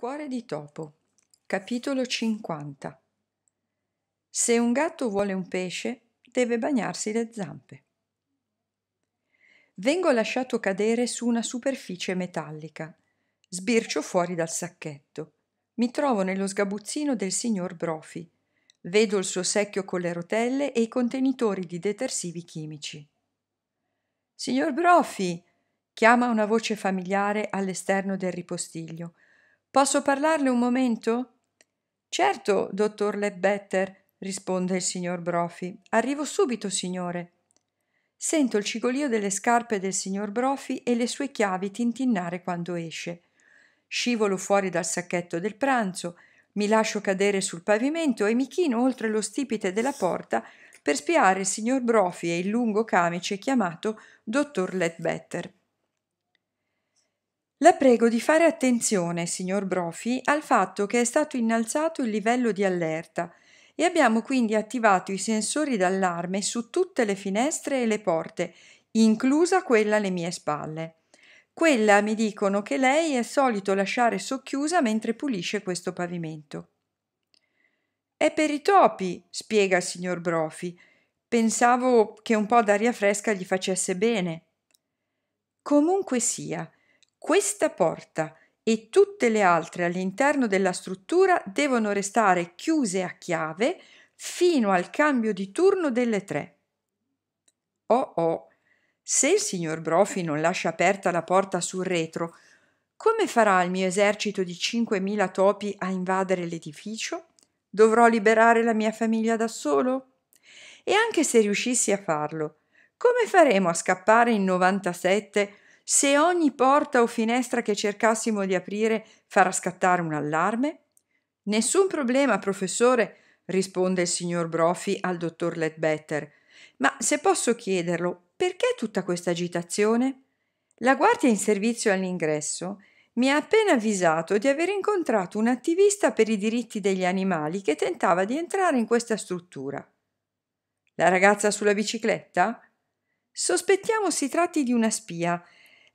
Cuore di topo Capitolo 50 Se un gatto vuole un pesce, deve bagnarsi le zampe. Vengo lasciato cadere su una superficie metallica. Sbircio fuori dal sacchetto. Mi trovo nello sgabuzzino del signor Brofi. Vedo il suo secchio con le rotelle e i contenitori di detersivi chimici. Signor Brofi! chiama una voce familiare all'esterno del ripostiglio – Posso parlarle un momento? Certo, dottor Ledbetter, risponde il signor Brofi. Arrivo subito, signore. Sento il cigolio delle scarpe del signor Brofi e le sue chiavi tintinnare quando esce. Scivolo fuori dal sacchetto del pranzo, mi lascio cadere sul pavimento e mi chino oltre lo stipite della porta per spiare il signor Brofi e il lungo camice chiamato dottor Ledbetter. La prego di fare attenzione, signor Brofi, al fatto che è stato innalzato il livello di allerta e abbiamo quindi attivato i sensori d'allarme su tutte le finestre e le porte, inclusa quella alle mie spalle. Quella mi dicono che lei è solito lasciare socchiusa mentre pulisce questo pavimento. È per i topi, spiega il signor Brofi. Pensavo che un po' d'aria fresca gli facesse bene. Comunque sia, questa porta e tutte le altre all'interno della struttura devono restare chiuse a chiave fino al cambio di turno delle tre. Oh oh, se il signor Brofi non lascia aperta la porta sul retro, come farà il mio esercito di 5.000 topi a invadere l'edificio? Dovrò liberare la mia famiglia da solo? E anche se riuscissi a farlo, come faremo a scappare in 97 se ogni porta o finestra che cercassimo di aprire farà scattare un allarme? Nessun problema, professore, risponde il signor Brofi al dottor Ledbetter. Ma se posso chiederlo, perché tutta questa agitazione? La guardia in servizio all'ingresso mi ha appena avvisato di aver incontrato un attivista per i diritti degli animali che tentava di entrare in questa struttura. La ragazza sulla bicicletta? Sospettiamo si tratti di una spia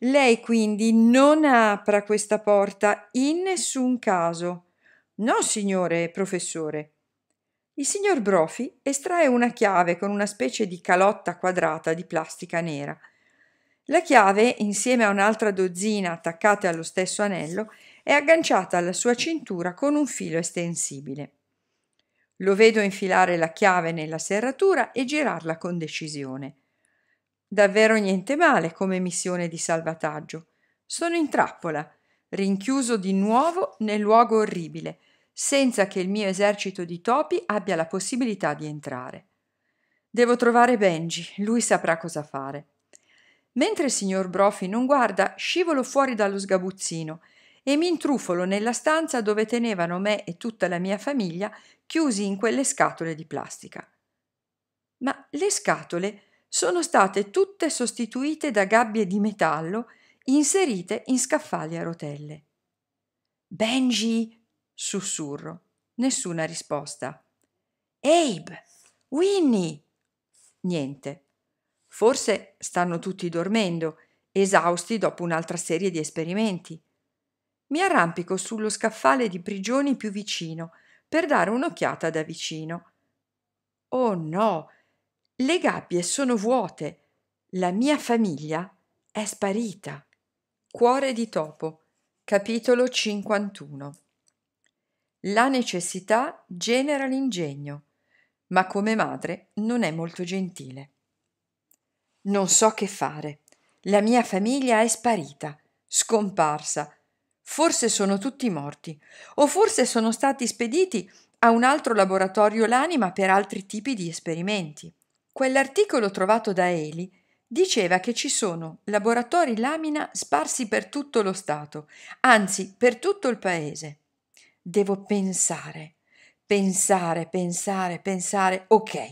lei quindi non apra questa porta in nessun caso. No, signore professore. Il signor Brofi estrae una chiave con una specie di calotta quadrata di plastica nera. La chiave, insieme a un'altra dozzina attaccate allo stesso anello, è agganciata alla sua cintura con un filo estensibile. Lo vedo infilare la chiave nella serratura e girarla con decisione. Davvero niente male come missione di salvataggio. Sono in trappola, rinchiuso di nuovo nel luogo orribile, senza che il mio esercito di topi abbia la possibilità di entrare. Devo trovare Benji, lui saprà cosa fare. Mentre il signor Brophy non guarda, scivolo fuori dallo sgabuzzino e mi intrufolo nella stanza dove tenevano me e tutta la mia famiglia chiusi in quelle scatole di plastica. Ma le scatole sono state tutte sostituite da gabbie di metallo inserite in scaffali a rotelle. Benji! sussurro. Nessuna risposta. Abe! Winnie! Niente. Forse stanno tutti dormendo, esausti dopo un'altra serie di esperimenti. Mi arrampico sullo scaffale di prigioni più vicino per dare un'occhiata da vicino. Oh no! Le gabbie sono vuote. La mia famiglia è sparita. Cuore di topo. Capitolo 51. La necessità genera l'ingegno, ma come madre non è molto gentile. Non so che fare. La mia famiglia è sparita, scomparsa. Forse sono tutti morti, o forse sono stati spediti a un altro laboratorio l'anima per altri tipi di esperimenti. Quell'articolo trovato da Eli diceva che ci sono laboratori lamina sparsi per tutto lo Stato, anzi per tutto il Paese. Devo pensare, pensare, pensare, pensare. Ok,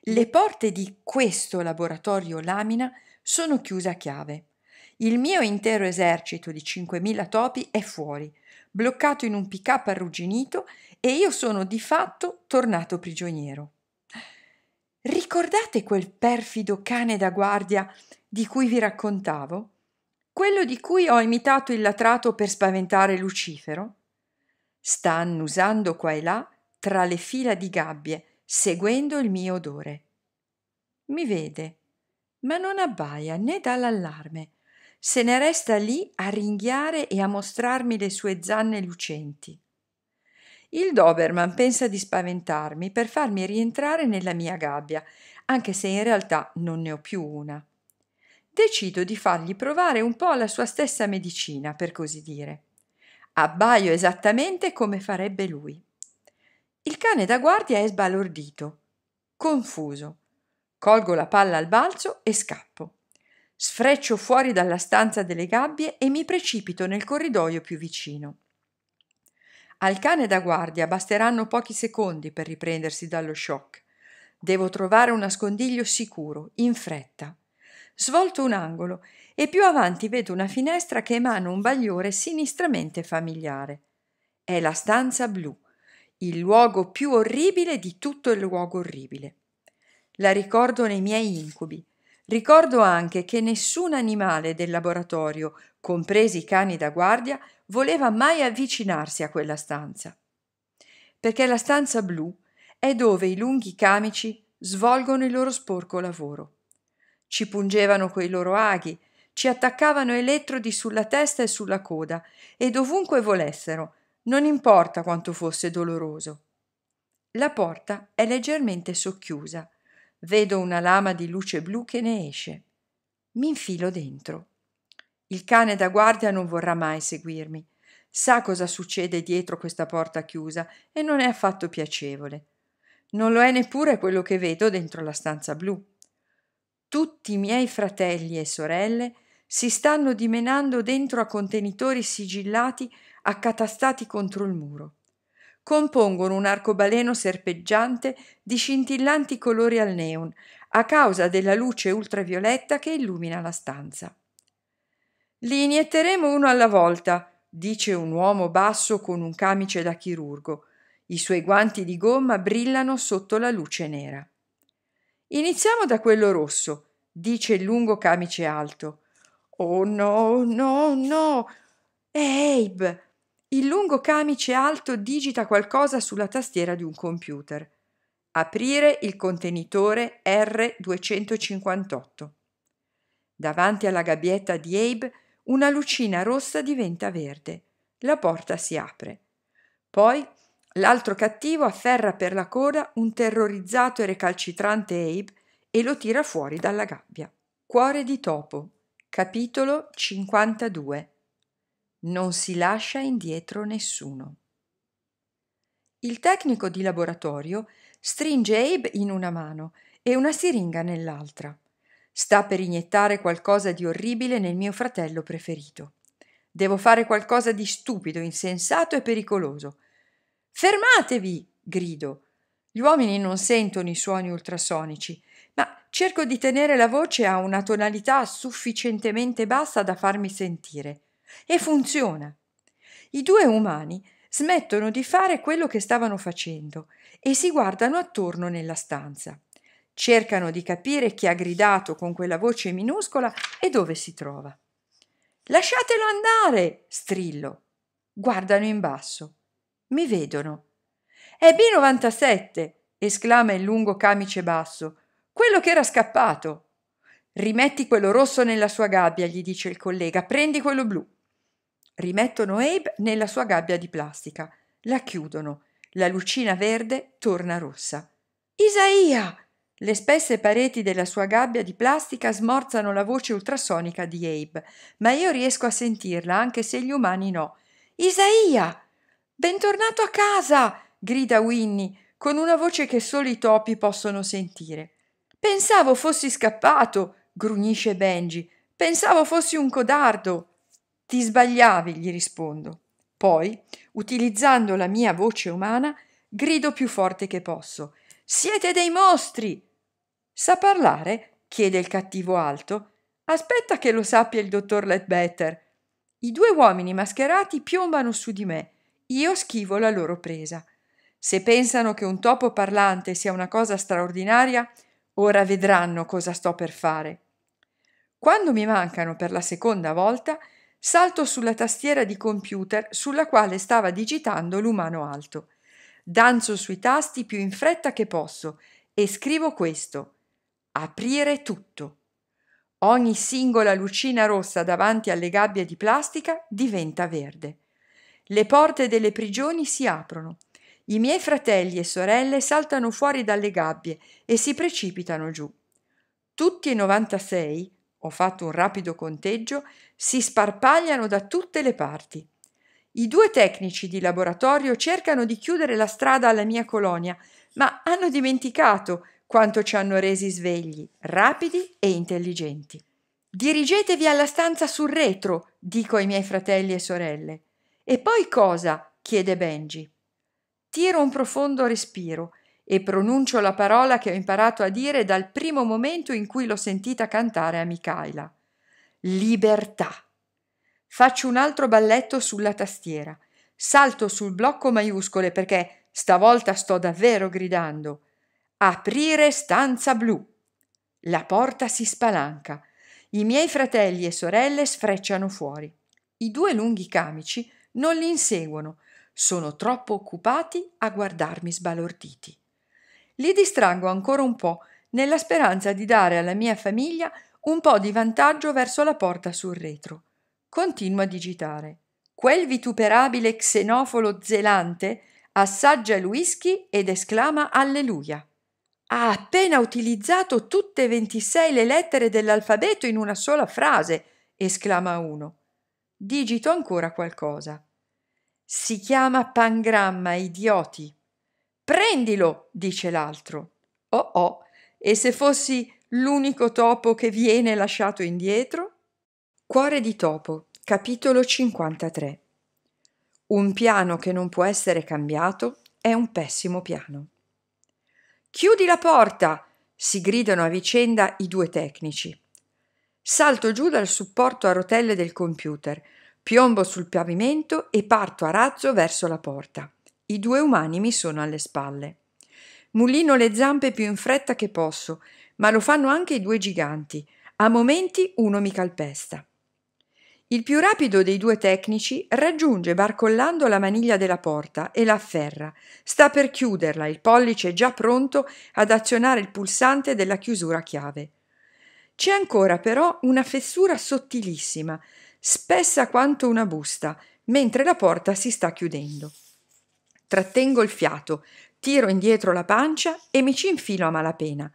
le porte di questo laboratorio lamina sono chiuse a chiave. Il mio intero esercito di 5.000 topi è fuori, bloccato in un pick-up arrugginito e io sono di fatto tornato prigioniero. Ricordate quel perfido cane da guardia di cui vi raccontavo? Quello di cui ho imitato il latrato per spaventare Lucifero? Sta annusando qua e là tra le fila di gabbie, seguendo il mio odore. Mi vede, ma non abbaia né dà l'allarme. Se ne resta lì a ringhiare e a mostrarmi le sue zanne lucenti. Il Doberman pensa di spaventarmi per farmi rientrare nella mia gabbia, anche se in realtà non ne ho più una. Decido di fargli provare un po' la sua stessa medicina, per così dire. Abbaio esattamente come farebbe lui. Il cane da guardia è sbalordito, confuso. Colgo la palla al balzo e scappo. Sfreccio fuori dalla stanza delle gabbie e mi precipito nel corridoio più vicino. Al cane da guardia basteranno pochi secondi per riprendersi dallo shock. Devo trovare un nascondiglio sicuro, in fretta. Svolto un angolo e più avanti vedo una finestra che emana un bagliore sinistramente familiare. È la stanza blu, il luogo più orribile di tutto il luogo orribile. La ricordo nei miei incubi. Ricordo anche che nessun animale del laboratorio, compresi i cani da guardia, voleva mai avvicinarsi a quella stanza, perché la stanza blu è dove i lunghi camici svolgono il loro sporco lavoro. Ci pungevano coi loro aghi, ci attaccavano elettrodi sulla testa e sulla coda, e dovunque volessero, non importa quanto fosse doloroso. La porta è leggermente socchiusa. Vedo una lama di luce blu che ne esce. Mi infilo dentro. Il cane da guardia non vorrà mai seguirmi. Sa cosa succede dietro questa porta chiusa e non è affatto piacevole. Non lo è neppure quello che vedo dentro la stanza blu. Tutti i miei fratelli e sorelle si stanno dimenando dentro a contenitori sigillati accatastati contro il muro. Compongono un arcobaleno serpeggiante di scintillanti colori al neon a causa della luce ultravioletta che illumina la stanza. Li inietteremo uno alla volta, dice un uomo basso con un camice da chirurgo. I suoi guanti di gomma brillano sotto la luce nera. Iniziamo da quello rosso, dice il lungo camice alto. Oh no, no, no. È Abe. Il lungo camice alto digita qualcosa sulla tastiera di un computer. Aprire il contenitore R258. Davanti alla gabbietta di Abe una lucina rossa diventa verde. La porta si apre. Poi l'altro cattivo afferra per la coda un terrorizzato e recalcitrante Abe e lo tira fuori dalla gabbia. Cuore di topo. Capitolo 52. Non si lascia indietro nessuno. Il tecnico di laboratorio stringe Abe in una mano e una siringa nell'altra. Sta per iniettare qualcosa di orribile nel mio fratello preferito. Devo fare qualcosa di stupido, insensato e pericoloso. Fermatevi! grido. Gli uomini non sentono i suoni ultrasonici, ma cerco di tenere la voce a una tonalità sufficientemente bassa da farmi sentire. E funziona. I due umani smettono di fare quello che stavano facendo e si guardano attorno nella stanza. Cercano di capire chi ha gridato con quella voce minuscola e dove si trova. Lasciatelo andare! strillo. Guardano in basso. Mi vedono. È B97! esclama il lungo camice basso. Quello che era scappato. Rimetti quello rosso nella sua gabbia, gli dice il collega. Prendi quello blu. Rimettono Abe nella sua gabbia di plastica. La chiudono. La lucina verde torna rossa. Isaia! Le spesse pareti della sua gabbia di plastica smorzano la voce ultrasonica di Abe, ma io riesco a sentirla anche se gli umani no. Isaia! Bentornato a casa! grida Winnie con una voce che solo i topi possono sentire. Pensavo fossi scappato, grugnisce Benji. Pensavo fossi un codardo. Ti sbagliavi, gli rispondo. Poi, utilizzando la mia voce umana, grido più forte che posso. Siete dei mostri! Sa parlare? chiede il cattivo alto. Aspetta che lo sappia il dottor Ledbetter. I due uomini mascherati piombano su di me. Io schivo la loro presa. Se pensano che un topo parlante sia una cosa straordinaria, ora vedranno cosa sto per fare. Quando mi mancano per la seconda volta, salto sulla tastiera di computer sulla quale stava digitando l'umano alto. Danzo sui tasti più in fretta che posso e scrivo questo aprire tutto. Ogni singola lucina rossa davanti alle gabbie di plastica diventa verde. Le porte delle prigioni si aprono. I miei fratelli e sorelle saltano fuori dalle gabbie e si precipitano giù. Tutti e 96, ho fatto un rapido conteggio, si sparpagliano da tutte le parti. I due tecnici di laboratorio cercano di chiudere la strada alla mia colonia, ma hanno dimenticato quanto ci hanno resi svegli, rapidi e intelligenti. Dirigetevi alla stanza sul retro, dico ai miei fratelli e sorelle. E poi cosa? chiede Benji. Tiro un profondo respiro e pronuncio la parola che ho imparato a dire dal primo momento in cui l'ho sentita cantare a Michaela. Libertà. Faccio un altro balletto sulla tastiera. Salto sul blocco maiuscole perché stavolta sto davvero gridando Aprire stanza blu. La porta si spalanca. I miei fratelli e sorelle sfrecciano fuori. I due lunghi camici non li inseguono, sono troppo occupati a guardarmi sbalorditi. Li distrango ancora un po', nella speranza di dare alla mia famiglia un po' di vantaggio verso la porta sul retro. Continuo a digitare. Quel vituperabile xenofolo zelante assaggia il whisky ed esclama alleluia ha appena utilizzato tutte e 26 le lettere dell'alfabeto in una sola frase, esclama uno. Digito ancora qualcosa. Si chiama pangramma, idioti. Prendilo, dice l'altro. Oh oh, e se fossi l'unico topo che viene lasciato indietro? Cuore di topo, capitolo 53. Un piano che non può essere cambiato è un pessimo piano. Chiudi la porta! si gridano a vicenda i due tecnici. Salto giù dal supporto a rotelle del computer, piombo sul pavimento e parto a razzo verso la porta. I due umani mi sono alle spalle. Mulino le zampe più in fretta che posso, ma lo fanno anche i due giganti. A momenti uno mi calpesta. Il più rapido dei due tecnici raggiunge barcollando la maniglia della porta e la afferra. Sta per chiuderla, il pollice già pronto ad azionare il pulsante della chiusura chiave. C'è ancora però una fessura sottilissima, spessa quanto una busta, mentre la porta si sta chiudendo. Trattengo il fiato, tiro indietro la pancia e mi ci infilo a malapena.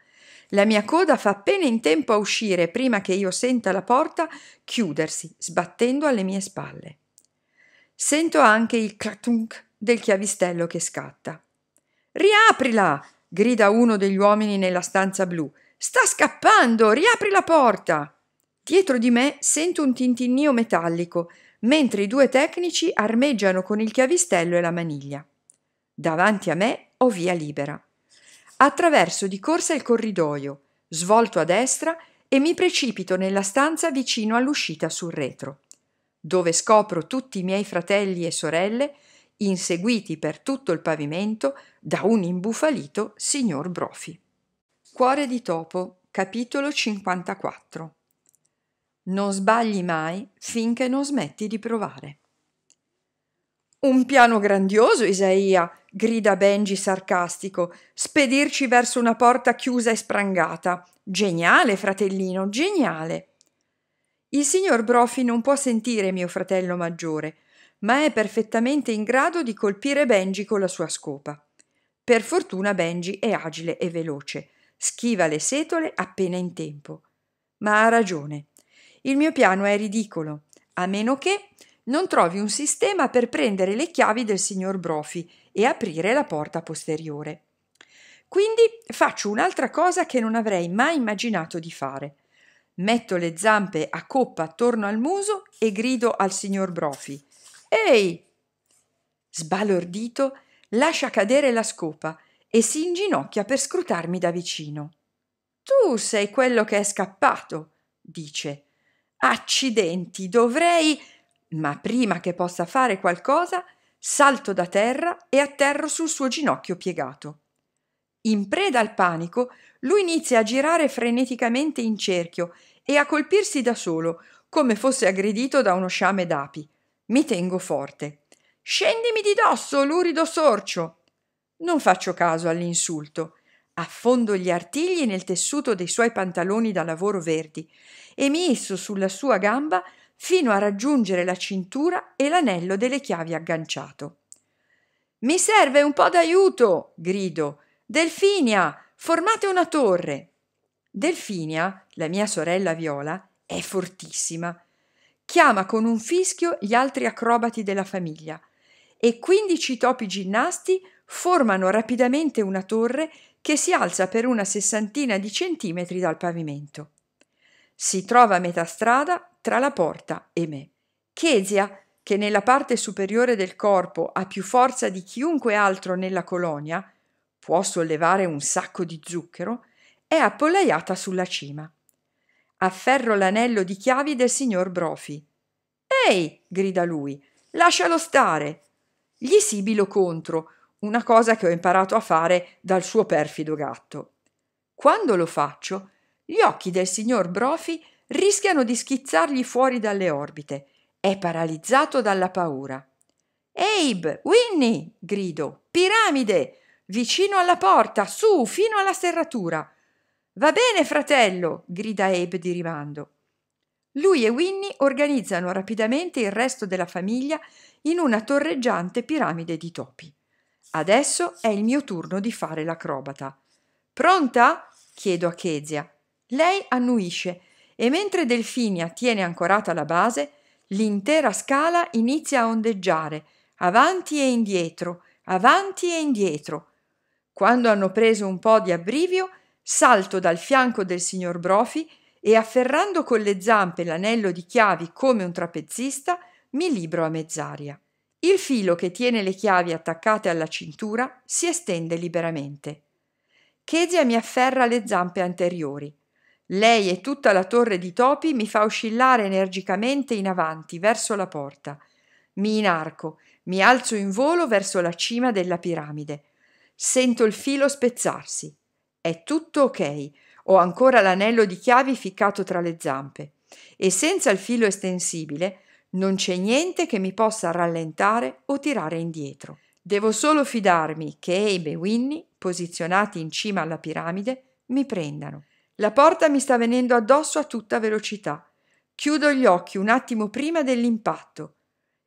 La mia coda fa appena in tempo a uscire prima che io senta la porta chiudersi, sbattendo alle mie spalle. Sento anche il clatunk del chiavistello che scatta. Riaprila! grida uno degli uomini nella stanza blu. Sta scappando! Riapri la porta! Dietro di me sento un tintinnio metallico, mentre i due tecnici armeggiano con il chiavistello e la maniglia. Davanti a me ho via libera. Attraverso di corsa il corridoio, svolto a destra e mi precipito nella stanza vicino all'uscita sul retro, dove scopro tutti i miei fratelli e sorelle inseguiti per tutto il pavimento da un imbufalito signor Brofi. Cuore di topo, capitolo 54. Non sbagli mai finché non smetti di provare. Un piano grandioso, Isaia, grida Benji sarcastico, spedirci verso una porta chiusa e sprangata. Geniale, fratellino, geniale. Il signor Brofi non può sentire mio fratello maggiore, ma è perfettamente in grado di colpire Benji con la sua scopa. Per fortuna Benji è agile e veloce, schiva le setole appena in tempo. Ma ha ragione. Il mio piano è ridicolo, a meno che non trovi un sistema per prendere le chiavi del signor Brofi e aprire la porta posteriore. Quindi faccio un'altra cosa che non avrei mai immaginato di fare. Metto le zampe a coppa attorno al muso e grido al signor Brofi. Ehi! Sbalordito, lascia cadere la scopa e si inginocchia per scrutarmi da vicino. Tu sei quello che è scappato, dice. Accidenti, dovrei ma prima che possa fare qualcosa, salto da terra e atterro sul suo ginocchio piegato. In preda al panico, lui inizia a girare freneticamente in cerchio e a colpirsi da solo, come fosse aggredito da uno sciame d'api. Mi tengo forte. Scendimi di dosso, lurido sorcio! Non faccio caso all'insulto. Affondo gli artigli nel tessuto dei suoi pantaloni da lavoro verdi e mi isso sulla sua gamba fino a raggiungere la cintura e l'anello delle chiavi agganciato. Mi serve un po' d'aiuto! grido. Delfinia, formate una torre! Delfinia, la mia sorella Viola, è fortissima. Chiama con un fischio gli altri acrobati della famiglia e 15 topi ginnasti formano rapidamente una torre che si alza per una sessantina di centimetri dal pavimento. Si trova a metà strada tra la porta e me. Chesia, che nella parte superiore del corpo ha più forza di chiunque altro nella colonia, può sollevare un sacco di zucchero, è appollaiata sulla cima. Afferro l'anello di chiavi del signor Brofi. Ehi! grida lui, lascialo stare! Gli sibilo contro, una cosa che ho imparato a fare dal suo perfido gatto. Quando lo faccio, gli occhi del signor Brofi rischiano di schizzargli fuori dalle orbite. È paralizzato dalla paura. Abe, Winnie, grido, piramide, vicino alla porta, su, fino alla serratura. Va bene, fratello, grida Abe di rimando. Lui e Winnie organizzano rapidamente il resto della famiglia in una torreggiante piramide di topi. Adesso è il mio turno di fare l'acrobata. Pronta? chiedo a Kezia. Lei annuisce e mentre Delfinia tiene ancorata la base, l'intera scala inizia a ondeggiare, avanti e indietro, avanti e indietro. Quando hanno preso un po' di abbrivio, salto dal fianco del signor Brofi e afferrando con le zampe l'anello di chiavi come un trapezzista, mi libro a mezz'aria. Il filo che tiene le chiavi attaccate alla cintura si estende liberamente. Kezia mi afferra le zampe anteriori. Lei e tutta la torre di topi mi fa oscillare energicamente in avanti, verso la porta. Mi inarco, mi alzo in volo verso la cima della piramide. Sento il filo spezzarsi. È tutto ok. Ho ancora l'anello di chiavi ficcato tra le zampe. E senza il filo estensibile non c'è niente che mi possa rallentare o tirare indietro. Devo solo fidarmi che Abe e Winnie, posizionati in cima alla piramide, mi prendano. La porta mi sta venendo addosso a tutta velocità. Chiudo gli occhi un attimo prima dell'impatto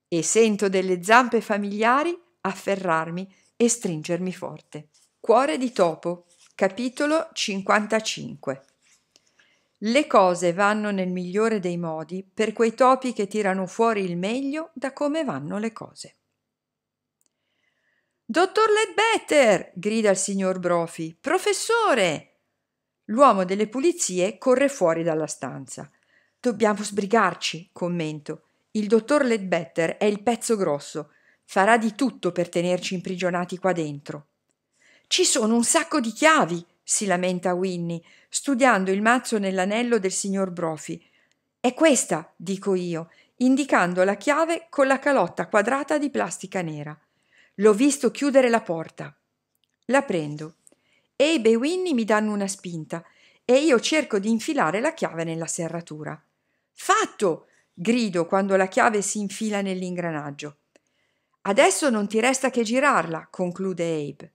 e sento delle zampe familiari afferrarmi e stringermi forte. Cuore di topo, capitolo 55. Le cose vanno nel migliore dei modi per quei topi che tirano fuori il meglio da come vanno le cose. Dottor Ledbetter! grida il signor Brofi. Professore! L'uomo delle pulizie corre fuori dalla stanza. Dobbiamo sbrigarci, commento. Il dottor Ledbetter è il pezzo grosso. Farà di tutto per tenerci imprigionati qua dentro. Ci sono un sacco di chiavi, si lamenta Winnie, studiando il mazzo nell'anello del signor Brophy. È questa, dico io, indicando la chiave con la calotta quadrata di plastica nera. L'ho visto chiudere la porta. La prendo Abe e Winnie mi danno una spinta e io cerco di infilare la chiave nella serratura. Fatto! grido quando la chiave si infila nell'ingranaggio. Adesso non ti resta che girarla, conclude Abe.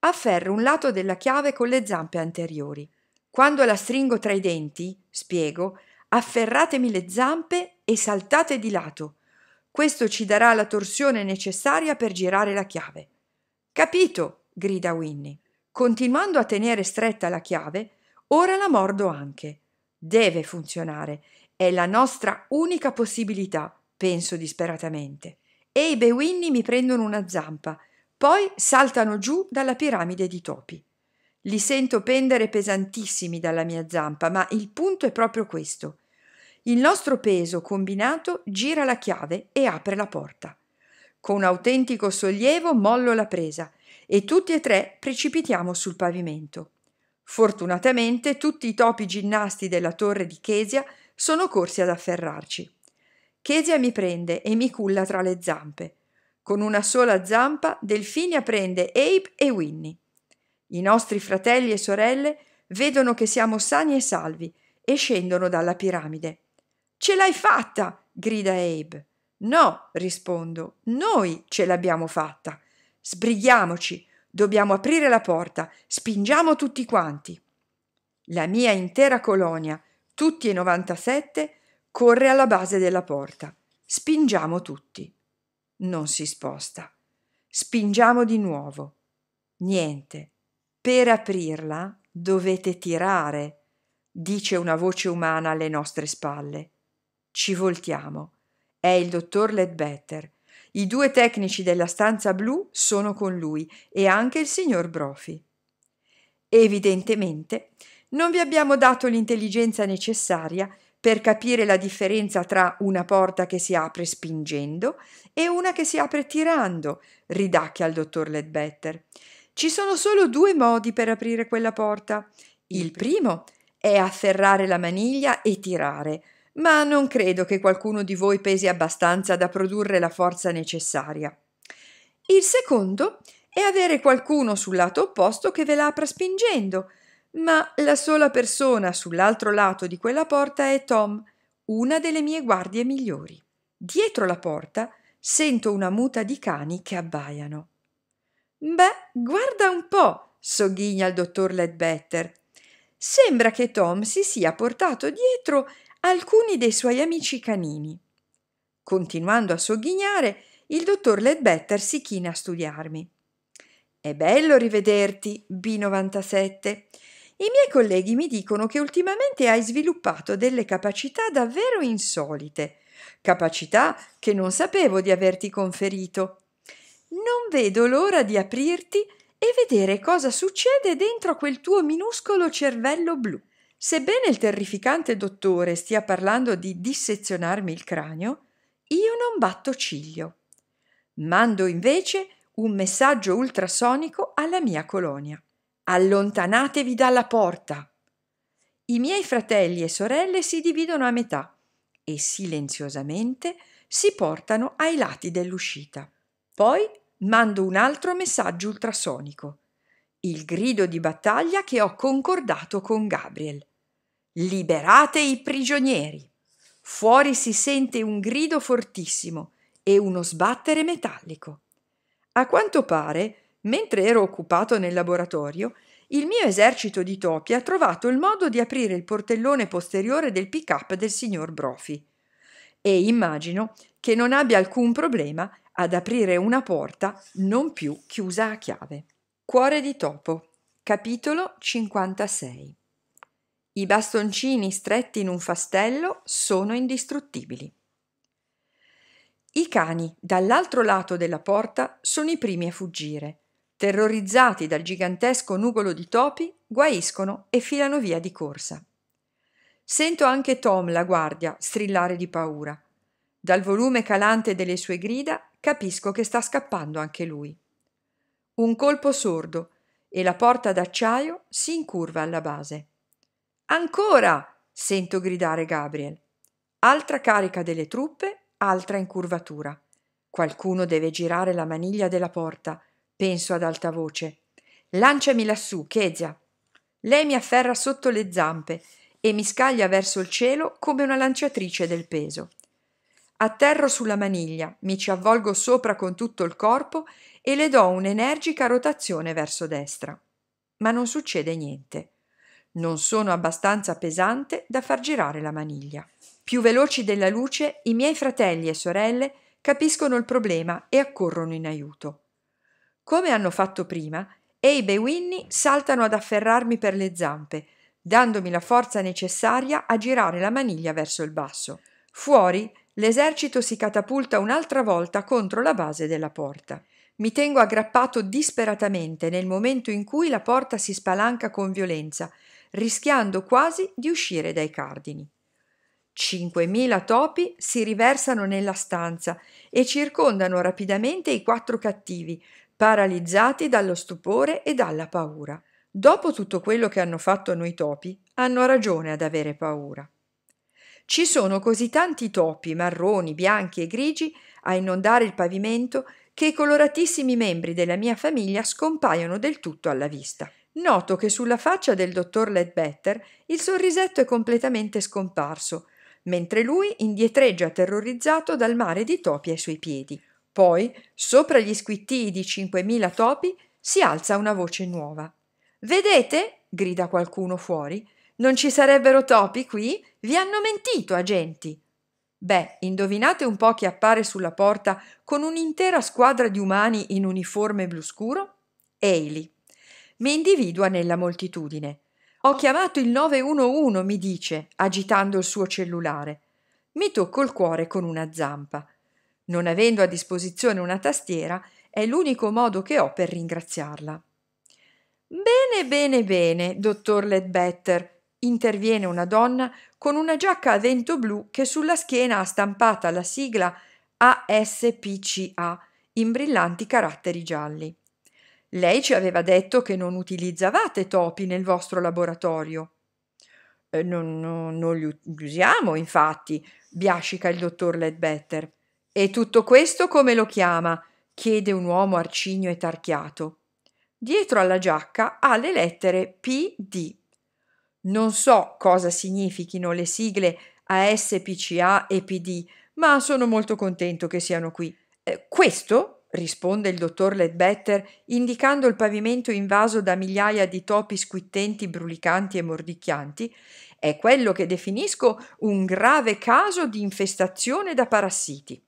Afferro un lato della chiave con le zampe anteriori. Quando la stringo tra i denti, spiego, afferratemi le zampe e saltate di lato. Questo ci darà la torsione necessaria per girare la chiave. Capito? grida Winnie. Continuando a tenere stretta la chiave, ora la mordo anche. Deve funzionare, è la nostra unica possibilità, penso disperatamente. E i Bewinni mi prendono una zampa, poi saltano giù dalla piramide di topi. Li sento pendere pesantissimi dalla mia zampa, ma il punto è proprio questo. Il nostro peso combinato gira la chiave e apre la porta. Con autentico sollievo mollo la presa e tutti e tre precipitiamo sul pavimento. Fortunatamente tutti i topi ginnasti della torre di Chesia sono corsi ad afferrarci. Chesia mi prende e mi culla tra le zampe. Con una sola zampa Delfinia prende Abe e Winnie. I nostri fratelli e sorelle vedono che siamo sani e salvi e scendono dalla piramide. Ce l'hai fatta! grida Abe. No, rispondo, noi ce l'abbiamo fatta. Sbrighiamoci, dobbiamo aprire la porta, spingiamo tutti quanti. La mia intera colonia, tutti e 97, corre alla base della porta. Spingiamo tutti. Non si sposta. Spingiamo di nuovo. Niente. Per aprirla dovete tirare, dice una voce umana alle nostre spalle. Ci voltiamo. È il dottor Ledbetter i due tecnici della stanza blu sono con lui e anche il signor Brofi. Evidentemente non vi abbiamo dato l'intelligenza necessaria per capire la differenza tra una porta che si apre spingendo e una che si apre tirando, ridacchia il dottor Ledbetter. Ci sono solo due modi per aprire quella porta. Il primo è afferrare la maniglia e tirare, ma non credo che qualcuno di voi pesi abbastanza da produrre la forza necessaria. Il secondo è avere qualcuno sul lato opposto che ve la apra spingendo, ma la sola persona sull'altro lato di quella porta è Tom, una delle mie guardie migliori. Dietro la porta sento una muta di cani che abbaiano. Beh, guarda un po', sogghigna il dottor Ledbetter. Sembra che Tom si sia portato dietro alcuni dei suoi amici canini. Continuando a sogghignare, il dottor Ledbetter si china a studiarmi. È bello rivederti, B97. I miei colleghi mi dicono che ultimamente hai sviluppato delle capacità davvero insolite, capacità che non sapevo di averti conferito. Non vedo l'ora di aprirti e vedere cosa succede dentro quel tuo minuscolo cervello blu. Sebbene il terrificante dottore stia parlando di dissezionarmi il cranio, io non batto ciglio. Mando invece un messaggio ultrasonico alla mia colonia. Allontanatevi dalla porta. I miei fratelli e sorelle si dividono a metà e silenziosamente si portano ai lati dell'uscita. Poi mando un altro messaggio ultrasonico. Il grido di battaglia che ho concordato con Gabriel. Liberate i prigionieri! Fuori si sente un grido fortissimo e uno sbattere metallico. A quanto pare, mentre ero occupato nel laboratorio, il mio esercito di topi ha trovato il modo di aprire il portellone posteriore del pick-up del signor Brophy. E immagino che non abbia alcun problema ad aprire una porta non più chiusa a chiave. Cuore di topo, capitolo 56. I bastoncini stretti in un fastello sono indistruttibili. I cani, dall'altro lato della porta, sono i primi a fuggire. Terrorizzati dal gigantesco nugolo di topi, guaiscono e filano via di corsa. Sento anche Tom, la guardia, strillare di paura. Dal volume calante delle sue grida capisco che sta scappando anche lui. Un colpo sordo e la porta d'acciaio si incurva alla base. Ancora! sento gridare Gabriel. Altra carica delle truppe, altra in curvatura. Qualcuno deve girare la maniglia della porta, penso ad alta voce. Lanciami lassù, Kezia. Lei mi afferra sotto le zampe e mi scaglia verso il cielo come una lanciatrice del peso. Atterro sulla maniglia, mi ci avvolgo sopra con tutto il corpo e le do un'energica rotazione verso destra. Ma non succede niente. Non sono abbastanza pesante da far girare la maniglia. Più veloci della luce, i miei fratelli e sorelle capiscono il problema e accorrono in aiuto. Come hanno fatto prima, Abe e Winnie saltano ad afferrarmi per le zampe, dandomi la forza necessaria a girare la maniglia verso il basso. Fuori, l'esercito si catapulta un'altra volta contro la base della porta. Mi tengo aggrappato disperatamente nel momento in cui la porta si spalanca con violenza rischiando quasi di uscire dai cardini. 5.000 topi si riversano nella stanza e circondano rapidamente i quattro cattivi, paralizzati dallo stupore e dalla paura. Dopo tutto quello che hanno fatto noi topi, hanno ragione ad avere paura. Ci sono così tanti topi marroni, bianchi e grigi a inondare il pavimento che i coloratissimi membri della mia famiglia scompaiono del tutto alla vista noto che sulla faccia del dottor Ledbetter il sorrisetto è completamente scomparso, mentre lui indietreggia terrorizzato dal mare di topi ai suoi piedi. Poi, sopra gli squittii di 5.000 topi, si alza una voce nuova. Vedete? grida qualcuno fuori. Non ci sarebbero topi qui? Vi hanno mentito, agenti. Beh, indovinate un po' chi appare sulla porta con un'intera squadra di umani in uniforme blu scuro? Eili mi individua nella moltitudine. Ho chiamato il 911, mi dice, agitando il suo cellulare. Mi tocco il cuore con una zampa. Non avendo a disposizione una tastiera, è l'unico modo che ho per ringraziarla. Bene, bene, bene, dottor Ledbetter, interviene una donna con una giacca a vento blu che sulla schiena ha stampata la sigla ASPCA in brillanti caratteri gialli. Lei ci aveva detto che non utilizzavate topi nel vostro laboratorio. Eh, non, non, non, li usiamo, infatti, biascica il dottor Ledbetter. E tutto questo come lo chiama? chiede un uomo arcigno e tarchiato. Dietro alla giacca ha le lettere PD. Non so cosa significhino le sigle ASPCA e PD, ma sono molto contento che siano qui. Eh, questo risponde il dottor Ledbetter indicando il pavimento invaso da migliaia di topi squittenti, brulicanti e mordicchianti, è quello che definisco un grave caso di infestazione da parassiti.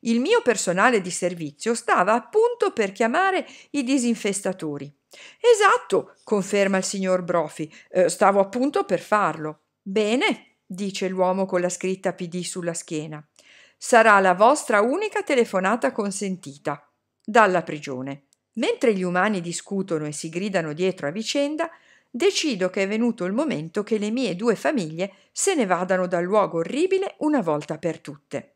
Il mio personale di servizio stava appunto per chiamare i disinfestatori. Esatto, conferma il signor Brofi, eh, stavo appunto per farlo. Bene, dice l'uomo con la scritta PD sulla schiena sarà la vostra unica telefonata consentita dalla prigione. Mentre gli umani discutono e si gridano dietro a vicenda, decido che è venuto il momento che le mie due famiglie se ne vadano dal luogo orribile una volta per tutte.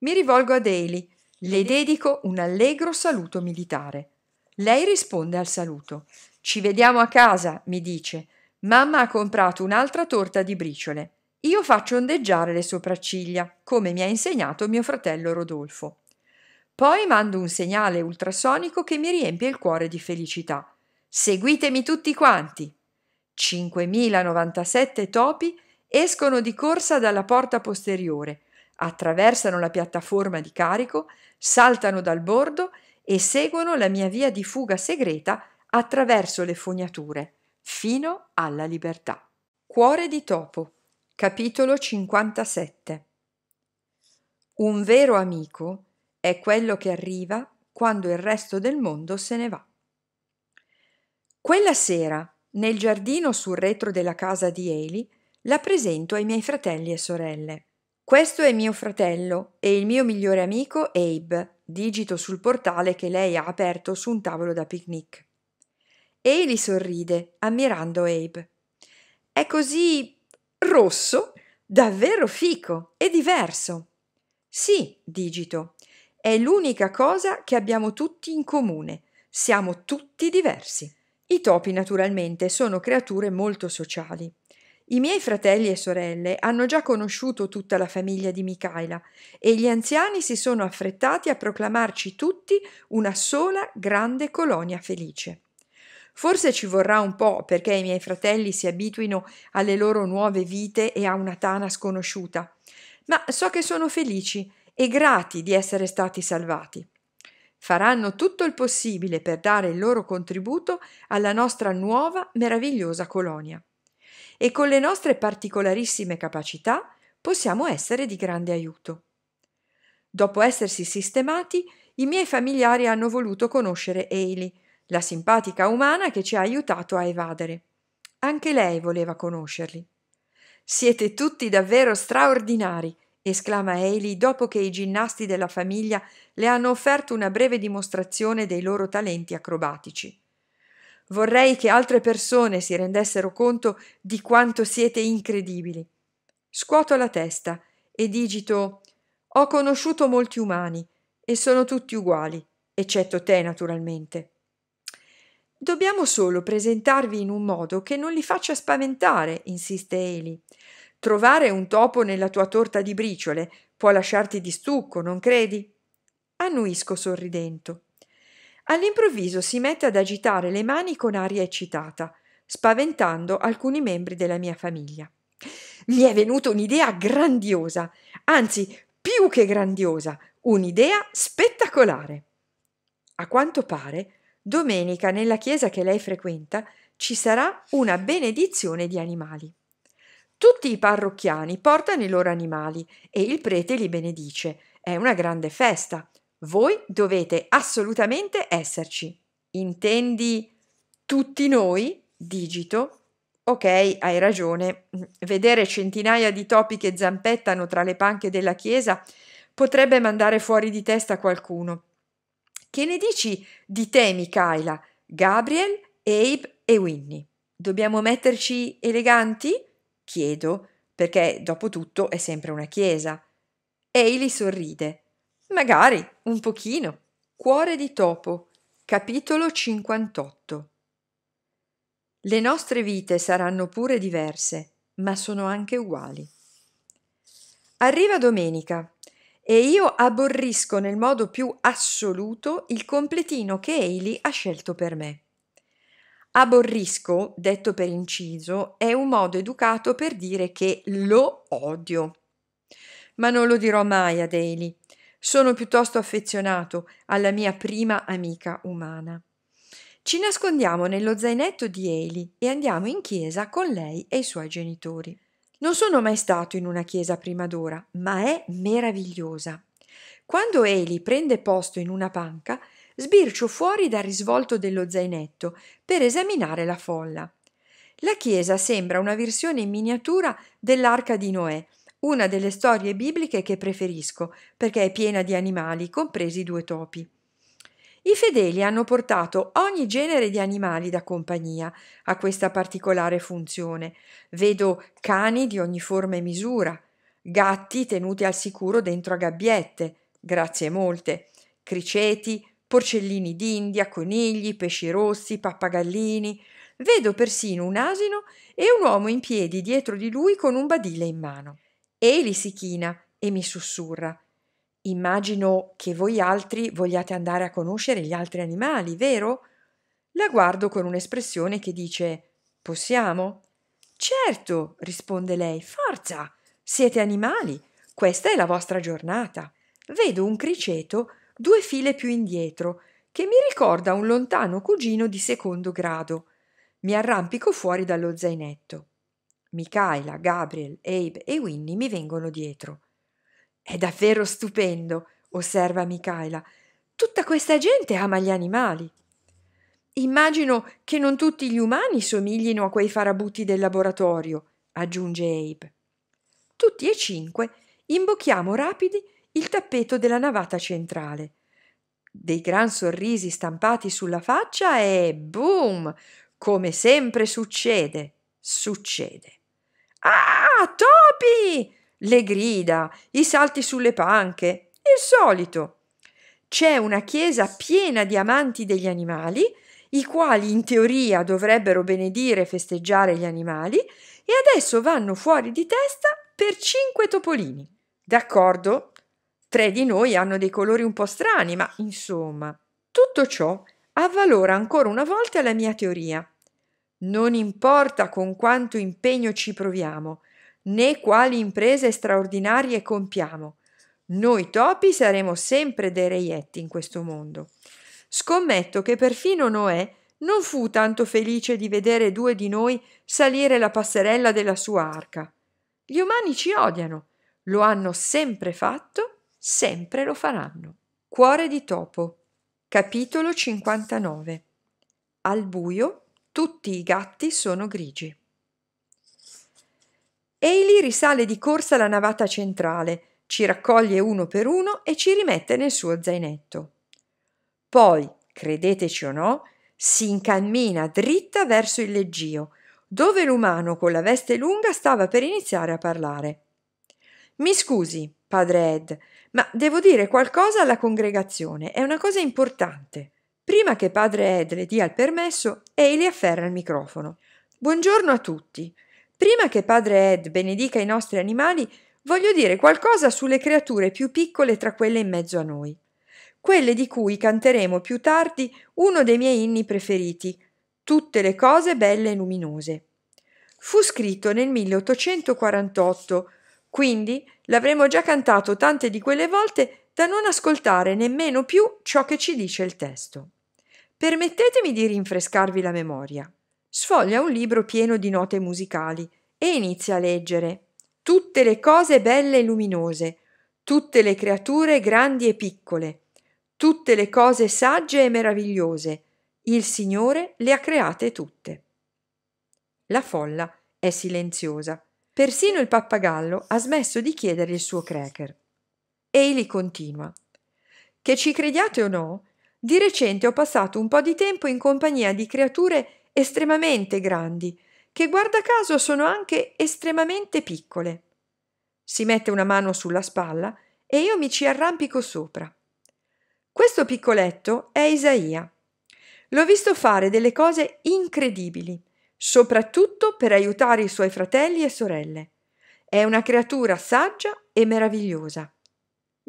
Mi rivolgo a Daly, le dedico un allegro saluto militare. Lei risponde al saluto. Ci vediamo a casa, mi dice. Mamma ha comprato un'altra torta di briciole. Io faccio ondeggiare le sopracciglia, come mi ha insegnato mio fratello Rodolfo. Poi mando un segnale ultrasonico che mi riempie il cuore di felicità. Seguitemi tutti quanti! 5.097 topi escono di corsa dalla porta posteriore, attraversano la piattaforma di carico, saltano dal bordo e seguono la mia via di fuga segreta attraverso le fognature, fino alla libertà. Cuore di topo, capitolo 57. Un vero amico è quello che arriva quando il resto del mondo se ne va. Quella sera, nel giardino sul retro della casa di Eli, la presento ai miei fratelli e sorelle. Questo è mio fratello e il mio migliore amico Abe, digito sul portale che lei ha aperto su un tavolo da picnic. Eli sorride, ammirando Abe. È così rosso, davvero fico e diverso. Sì, digito, è l'unica cosa che abbiamo tutti in comune. Siamo tutti diversi. I topi naturalmente sono creature molto sociali. I miei fratelli e sorelle hanno già conosciuto tutta la famiglia di Michaela e gli anziani si sono affrettati a proclamarci tutti una sola grande colonia felice. Forse ci vorrà un po' perché i miei fratelli si abituino alle loro nuove vite e a una tana sconosciuta, ma so che sono felici e grati di essere stati salvati. Faranno tutto il possibile per dare il loro contributo alla nostra nuova meravigliosa colonia. E con le nostre particolarissime capacità possiamo essere di grande aiuto. Dopo essersi sistemati, i miei familiari hanno voluto conoscere Ailey, la simpatica umana che ci ha aiutato a evadere. Anche lei voleva conoscerli. Siete tutti davvero straordinari, esclama Haley dopo che i ginnasti della famiglia le hanno offerto una breve dimostrazione dei loro talenti acrobatici. Vorrei che altre persone si rendessero conto di quanto siete incredibili. Scuoto la testa e digito Ho conosciuto molti umani e sono tutti uguali, eccetto te naturalmente. Dobbiamo solo presentarvi in un modo che non li faccia spaventare, insiste Eli. Trovare un topo nella tua torta di briciole può lasciarti di stucco, non credi? Annuisco sorridendo. All'improvviso si mette ad agitare le mani con aria eccitata, spaventando alcuni membri della mia famiglia. Mi è venuta un'idea grandiosa, anzi più che grandiosa, un'idea spettacolare. A quanto pare, domenica nella chiesa che lei frequenta ci sarà una benedizione di animali. Tutti i parrocchiani portano i loro animali e il prete li benedice. È una grande festa. Voi dovete assolutamente esserci. Intendi tutti noi? Digito. Ok, hai ragione. Vedere centinaia di topi che zampettano tra le panche della chiesa potrebbe mandare fuori di testa qualcuno. Che ne dici di te, Michaela, Gabriel, Abe e Winnie? Dobbiamo metterci eleganti? Chiedo, perché dopo tutto è sempre una chiesa. Eili sorride. Magari, un pochino. Cuore di topo. Capitolo 58. Le nostre vite saranno pure diverse, ma sono anche uguali. Arriva domenica e io aborrisco nel modo più assoluto il completino che Eili ha scelto per me. Aborrisco, detto per inciso, è un modo educato per dire che lo odio. Ma non lo dirò mai ad Eli. Sono piuttosto affezionato alla mia prima amica umana. Ci nascondiamo nello zainetto di Eli e andiamo in chiesa con lei e i suoi genitori. Non sono mai stato in una chiesa prima d'ora, ma è meravigliosa. Quando Eli prende posto in una panca, sbircio fuori dal risvolto dello zainetto per esaminare la folla. La chiesa sembra una versione in miniatura dell'arca di Noè, una delle storie bibliche che preferisco perché è piena di animali, compresi due topi. I fedeli hanno portato ogni genere di animali da compagnia a questa particolare funzione. Vedo cani di ogni forma e misura, gatti tenuti al sicuro dentro a gabbiette, grazie molte, criceti, porcellini d'India, conigli, pesci rossi, pappagallini. Vedo persino un asino e un uomo in piedi dietro di lui con un badile in mano. Eli si china e mi sussurra. Immagino che voi altri vogliate andare a conoscere gli altri animali, vero? La guardo con un'espressione che dice Possiamo? Certo, risponde lei, forza! Siete animali, questa è la vostra giornata. Vedo un criceto due file più indietro, che mi ricorda un lontano cugino di secondo grado. Mi arrampico fuori dallo zainetto. Michaela, Gabriel, Abe e Winnie mi vengono dietro. È davvero stupendo, osserva Michaela. Tutta questa gente ama gli animali. Immagino che non tutti gli umani somiglino a quei farabutti del laboratorio, aggiunge Abe. Tutti e cinque imbocchiamo rapidi il tappeto della navata centrale. Dei gran sorrisi stampati sulla faccia e boom! Come sempre succede, succede. Ah, topi! Le grida, i salti sulle panche, il solito. C'è una chiesa piena di amanti degli animali, i quali in teoria dovrebbero benedire e festeggiare gli animali, e adesso vanno fuori di testa per cinque topolini. D'accordo, Tre di noi hanno dei colori un po' strani, ma insomma, tutto ciò avvalora ancora una volta la mia teoria. Non importa con quanto impegno ci proviamo, né quali imprese straordinarie compiamo, noi topi saremo sempre dei reietti in questo mondo. Scommetto che perfino Noè non fu tanto felice di vedere due di noi salire la passerella della sua arca. Gli umani ci odiano, lo hanno sempre fatto sempre lo faranno. Cuore di topo. Capitolo 59. Al buio tutti i gatti sono grigi. Eili risale di corsa la navata centrale, ci raccoglie uno per uno e ci rimette nel suo zainetto. Poi, credeteci o no, si incammina dritta verso il leggio, dove l'umano con la veste lunga stava per iniziare a parlare. Mi scusi, padre Ed, ma devo dire qualcosa alla congregazione, è una cosa importante. Prima che padre Ed le dia il permesso, Ailey afferra il microfono. Buongiorno a tutti. Prima che padre Ed benedica i nostri animali, voglio dire qualcosa sulle creature più piccole tra quelle in mezzo a noi. Quelle di cui canteremo più tardi uno dei miei inni preferiti, Tutte le cose belle e luminose. Fu scritto nel 1848 quindi l'avremo già cantato tante di quelle volte da non ascoltare nemmeno più ciò che ci dice il testo. Permettetemi di rinfrescarvi la memoria. Sfoglia un libro pieno di note musicali e inizia a leggere. Tutte le cose belle e luminose, tutte le creature grandi e piccole, tutte le cose sagge e meravigliose. Il Signore le ha create tutte. La folla è silenziosa Persino il pappagallo ha smesso di chiedere il suo cracker. Eili continua. Che ci crediate o no, di recente ho passato un po' di tempo in compagnia di creature estremamente grandi, che guarda caso sono anche estremamente piccole. Si mette una mano sulla spalla e io mi ci arrampico sopra. Questo piccoletto è Isaia. L'ho visto fare delle cose incredibili soprattutto per aiutare i suoi fratelli e sorelle. È una creatura saggia e meravigliosa.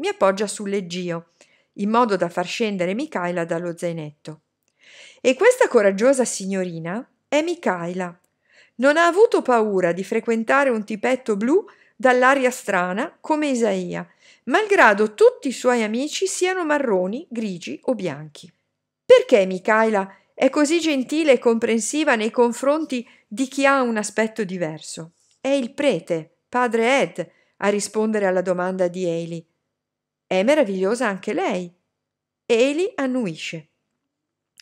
Mi appoggia sul leggio, in modo da far scendere Michaela dallo zainetto. E questa coraggiosa signorina è Michaela. Non ha avuto paura di frequentare un tipetto blu dall'aria strana come Isaia, malgrado tutti i suoi amici siano marroni, grigi o bianchi. Perché Michaela è così gentile e comprensiva nei confronti di chi ha un aspetto diverso. È il prete, padre Ed, a rispondere alla domanda di Eli. È meravigliosa anche lei. Eli annuisce.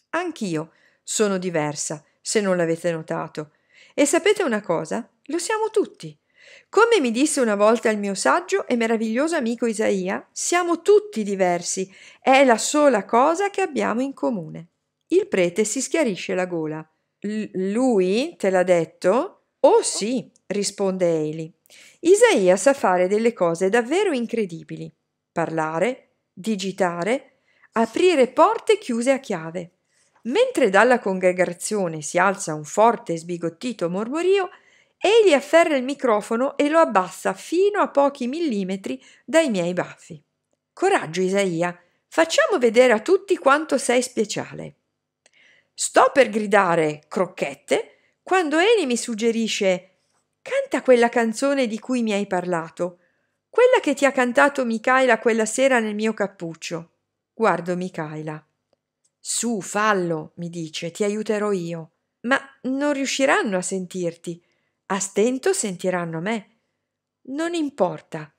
Anch'io sono diversa, se non l'avete notato. E sapete una cosa? Lo siamo tutti. Come mi disse una volta il mio saggio e meraviglioso amico Isaia, siamo tutti diversi, è la sola cosa che abbiamo in comune. Il prete si schiarisce la gola. lui te l'ha detto? Oh sì, risponde Eli. Isaia sa fare delle cose davvero incredibili. Parlare, digitare, aprire porte chiuse a chiave. Mentre dalla congregazione si alza un forte e sbigottito mormorio, egli afferra il microfono e lo abbassa fino a pochi millimetri dai miei baffi. Coraggio, Isaia, facciamo vedere a tutti quanto sei speciale. Sto per gridare crocchette quando Eni mi suggerisce Canta quella canzone di cui mi hai parlato, quella che ti ha cantato Michaela quella sera nel mio cappuccio. Guardo Michaela. Su, fallo, mi dice, ti aiuterò io. Ma non riusciranno a sentirti. A stento sentiranno me. Non importa.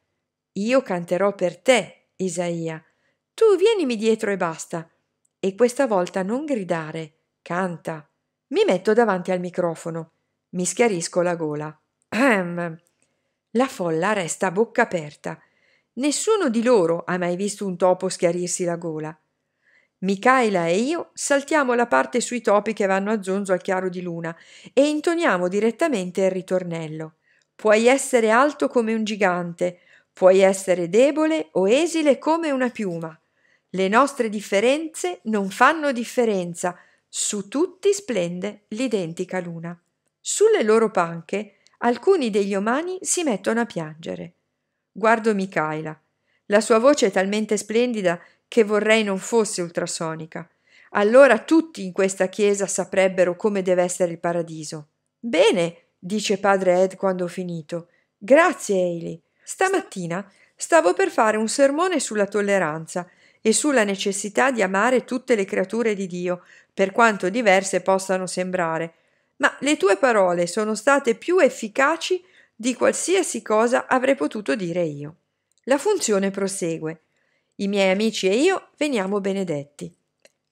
Io canterò per te, Isaia. Tu vienimi dietro e basta. E questa volta non gridare Canta. Mi metto davanti al microfono. Mi schiarisco la gola. Ahem. La folla resta a bocca aperta. Nessuno di loro ha mai visto un topo schiarirsi la gola. Micaela e io saltiamo la parte sui topi che vanno a zonzo al chiaro di luna e intoniamo direttamente il ritornello. Puoi essere alto come un gigante, puoi essere debole o esile come una piuma. Le nostre differenze non fanno differenza, su tutti splende l'identica luna. Sulle loro panche alcuni degli omani si mettono a piangere. Guardo Michaela. La sua voce è talmente splendida che vorrei non fosse ultrasonica. Allora tutti in questa chiesa saprebbero come deve essere il paradiso. Bene, dice padre Ed quando ho finito. Grazie, Ailey. Stamattina stavo per fare un sermone sulla tolleranza e sulla necessità di amare tutte le creature di Dio, per quanto diverse possano sembrare. Ma le tue parole sono state più efficaci di qualsiasi cosa avrei potuto dire io. La funzione prosegue. I miei amici e io veniamo benedetti.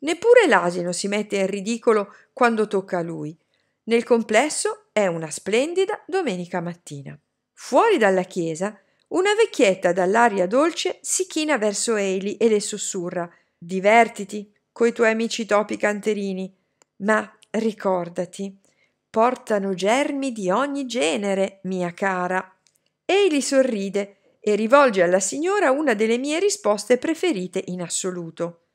Neppure l'asino si mette in ridicolo quando tocca a lui. Nel complesso è una splendida domenica mattina. Fuori dalla chiesa una vecchietta dall'aria dolce si china verso Eli e le sussurra: Divertiti coi tuoi amici topi canterini, ma ricordati, portano germi di ogni genere, mia cara. Eli sorride e rivolge alla signora una delle mie risposte preferite in assoluto.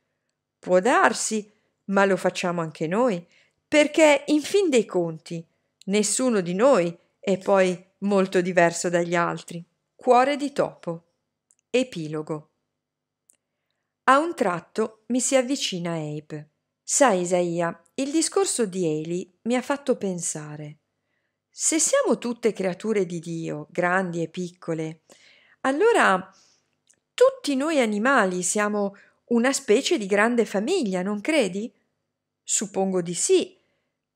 Può darsi, ma lo facciamo anche noi, perché in fin dei conti nessuno di noi è poi molto diverso dagli altri. Cuore di topo. Epilogo. A un tratto mi si avvicina Abe. Sai, Isaia, il discorso di Eli mi ha fatto pensare. Se siamo tutte creature di Dio, grandi e piccole, allora tutti noi animali siamo una specie di grande famiglia, non credi? Suppongo di sì,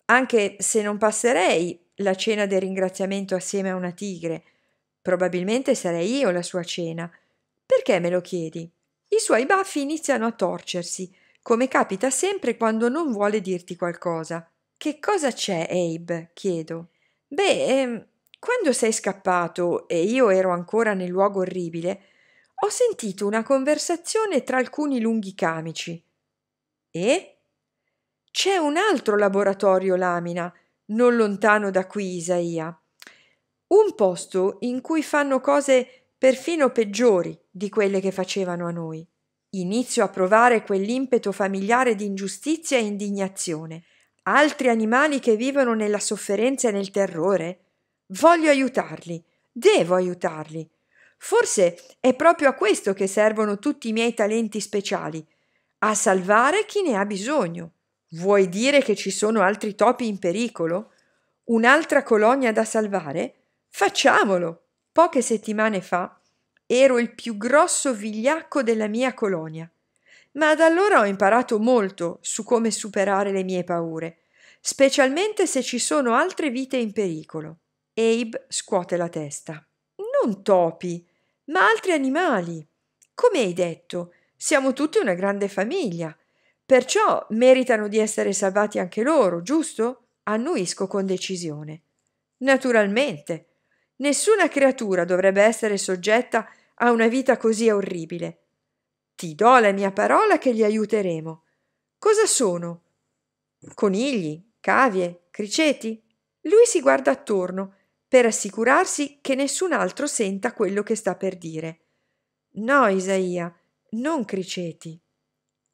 anche se non passerei la cena del ringraziamento assieme a una tigre Probabilmente sarei io la sua cena. Perché me lo chiedi? I suoi baffi iniziano a torcersi, come capita sempre quando non vuole dirti qualcosa. Che cosa c'è, Abe? chiedo. Beh, ehm, quando sei scappato e io ero ancora nel luogo orribile, ho sentito una conversazione tra alcuni lunghi camici. E? C'è un altro laboratorio lamina, non lontano da qui, Isaia un posto in cui fanno cose perfino peggiori di quelle che facevano a noi. Inizio a provare quell'impeto familiare di ingiustizia e indignazione. Altri animali che vivono nella sofferenza e nel terrore? Voglio aiutarli, devo aiutarli. Forse è proprio a questo che servono tutti i miei talenti speciali, a salvare chi ne ha bisogno. Vuoi dire che ci sono altri topi in pericolo? Un'altra colonia da salvare? Facciamolo! Poche settimane fa ero il più grosso vigliacco della mia colonia, ma da allora ho imparato molto su come superare le mie paure, specialmente se ci sono altre vite in pericolo. Abe scuote la testa. Non topi, ma altri animali. Come hai detto, siamo tutti una grande famiglia. Perciò meritano di essere salvati anche loro, giusto? Annuisco con decisione. Naturalmente, Nessuna creatura dovrebbe essere soggetta a una vita così orribile. Ti do la mia parola che li aiuteremo. Cosa sono? Conigli, cavie, criceti? Lui si guarda attorno per assicurarsi che nessun altro senta quello che sta per dire. No, Isaia, non criceti.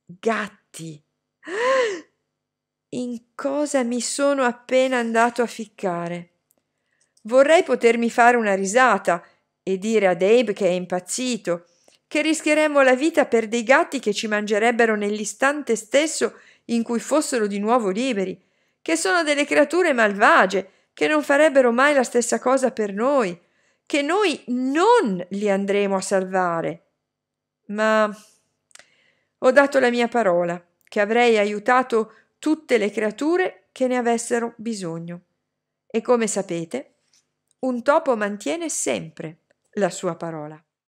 Gatti. In cosa mi sono appena andato a ficcare? Vorrei potermi fare una risata e dire a Dave che è impazzito, che rischieremmo la vita per dei gatti che ci mangerebbero nell'istante stesso in cui fossero di nuovo liberi, che sono delle creature malvagie, che non farebbero mai la stessa cosa per noi, che noi non li andremo a salvare. Ma ho dato la mia parola che avrei aiutato tutte le creature che ne avessero bisogno. E come sapete, un topo mantiene sempre la sua parola.